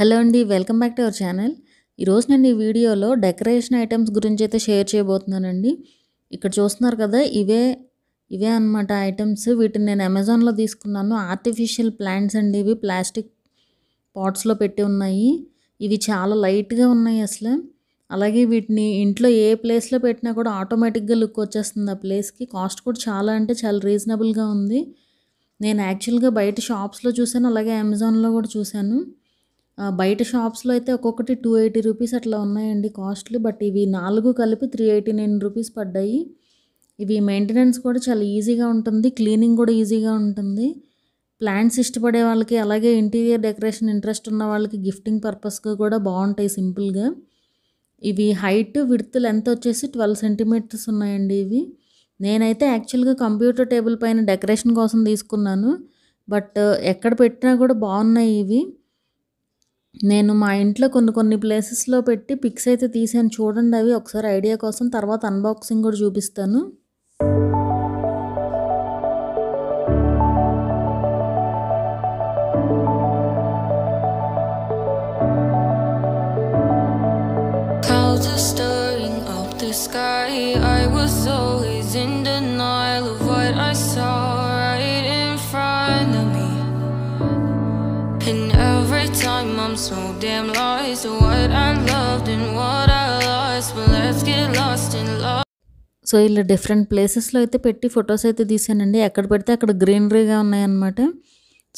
Hello అండి welcome back to our channel ఈరోజు నేను ఈ వీడియోలో డెకరేషన్ ఐటమ్స్ గురించి అయితే షేర్ చేయబోతున్నానండి ఇక్కడ చూస్తున్నారు కదా ఇవే ఇవే అనమాట ఐటమ్స్ వీటిని నేను అమెజాన్లో తీసుకున్నాను ఆర్టిఫిషియల్ ప్లాంట్స్ అండి ఇవి ప్లాస్టిక్ పాట్స్లో పెట్టి ఉన్నాయి ఇవి చాలా లైట్గా ఉన్నాయి అసలు అలాగే వీటిని ఇంట్లో ఏ ప్లేస్లో పెట్టినా కూడా ఆటోమేటిక్గా లుక్ వచ్చేస్తుంది ఆ ప్లేస్కి కాస్ట్ కూడా చాలా అంటే చాలా రీజనబుల్గా ఉంది నేను యాక్చువల్గా బయట షాప్స్లో చూశాను అలాగే అమెజాన్లో కూడా చూశాను బయట షాప్స్లో అయితే ఒక్కొక్కటి టూ ఎయిటీ రూపీస్ అట్లా ఉన్నాయండి కాస్ట్లు బట్ ఇవి నాలుగు కలిపి త్రీ ఎయిటీ నైన్ రూపీస్ పడ్డాయి ఇవి మెయింటెనెన్స్ కూడా చాలా ఈజీగా ఉంటుంది క్లీనింగ్ కూడా ఈజీగా ఉంటుంది ప్లాంట్స్ ఇష్టపడే వాళ్ళకి అలాగే ఇంటీరియర్ డెకరేషన్ ఇంట్రెస్ట్ ఉన్న వాళ్ళకి గిఫ్టింగ్ పర్పస్గా కూడా బాగుంటాయి సింపుల్గా ఇవి హైట్ విడ్త్ లెంత్ వచ్చేసి ట్వెల్వ్ సెంటీమీటర్స్ ఉన్నాయండి ఇవి నేనైతే యాక్చువల్గా కంప్యూటర్ టేబుల్ పైన డెకరేషన్ కోసం తీసుకున్నాను బట్ ఎక్కడ పెట్టినా కూడా బాగున్నాయి ఇవి నేను మా ఇంట్లో కొన్ని కొన్ని ప్లేసెస్లో పెట్టి పిక్స్ అయితే తీసాను చూడండి అవి ఒకసారి ఐడియా కోసం తర్వాత అన్బాక్సింగ్ కూడా చూపిస్తాను the sky. I was always in the night. so damn lost to what I loved and what I lost. But let's get lost in love. So ఇలా డిఫరెంట్ ప్లేసెస్లో అయితే పెట్టి ఫొటోస్ అయితే తీసానండి ఎక్కడ పెడితే అక్కడ గ్రీనరీగా ఉన్నాయన్నమాట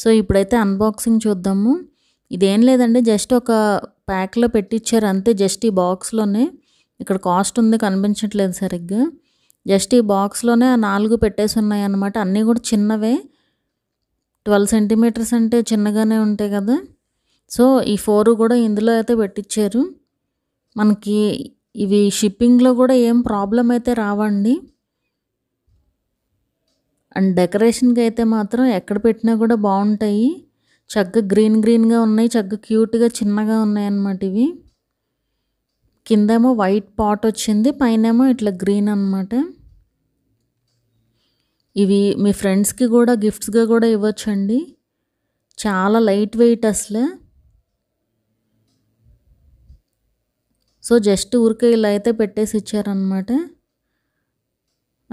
సో ఇప్పుడైతే అన్బాక్సింగ్ చూద్దాము ఇదేం లేదండి జస్ట్ ఒక ప్యాక్లో పెట్టిచ్చారు అంతే జస్ట్ ఈ బాక్స్లోనే ఇక్కడ కాస్ట్ ఉంది కనిపించట్లేదు సరిగ్గా జస్ట్ ఈ బాక్స్లోనే ఆ నాలుగు పెట్టేసి ఉన్నాయి అన్నమాట అన్నీ కూడా చిన్నవే ట్వెల్వ్ సెంటీమీటర్స్ అంటే చిన్నగానే ఉంటాయి కదా సో ఈ ఫోర్ కూడా ఇందులో అయితే పెట్టించారు మనకి ఇవి షిప్పింగ్లో కూడా ఏం ప్రాబ్లం అయితే రావండి అండ్ డెకరేషన్కి అయితే మాత్రం ఎక్కడ పెట్టినా కూడా బాగుంటాయి చక్కగా గ్రీన్ గ్రీన్గా ఉన్నాయి చక్కగా క్యూట్గా చిన్నగా ఉన్నాయి అనమాట ఇవి కిందేమో వైట్ పాట్ వచ్చింది పైనేమో ఇట్లా గ్రీన్ అనమాట ఇవి మీ ఫ్రెండ్స్కి కూడా గిఫ్ట్స్గా కూడా ఇవ్వచ్చండి చాలా లైట్ వెయిట్ అసలే సో జస్ట్ ఊరికే ఇలా అయితే పెట్టేసి ఇచ్చారనమాట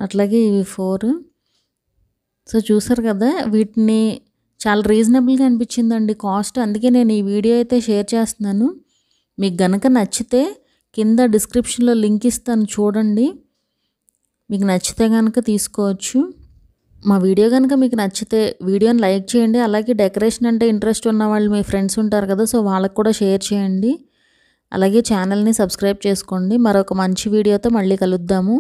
అట్లాగే ఇవి ఫోర్ సో చూసారు కదా వీటిని చాలా రీజనబుల్గా అనిపించిందండి కాస్ట్ అందుకే నేను ఈ వీడియో అయితే షేర్ చేస్తున్నాను మీకు గనక నచ్చితే కింద డిస్క్రిప్షన్లో లింక్ ఇస్తాను చూడండి మీకు నచ్చితే కనుక తీసుకోవచ్చు మా వీడియో కనుక మీకు నచ్చితే వీడియోని లైక్ చేయండి అలాగే డెకరేషన్ అంటే ఇంట్రెస్ట్ ఉన్న వాళ్ళు మీ ఫ్రెండ్స్ ఉంటారు కదా సో వాళ్ళకి కూడా షేర్ చేయండి అలాగే ఛానల్ని సబ్స్క్రైబ్ చేసుకోండి మరొక మంచి వీడియోతో మళ్ళీ కలుద్దాము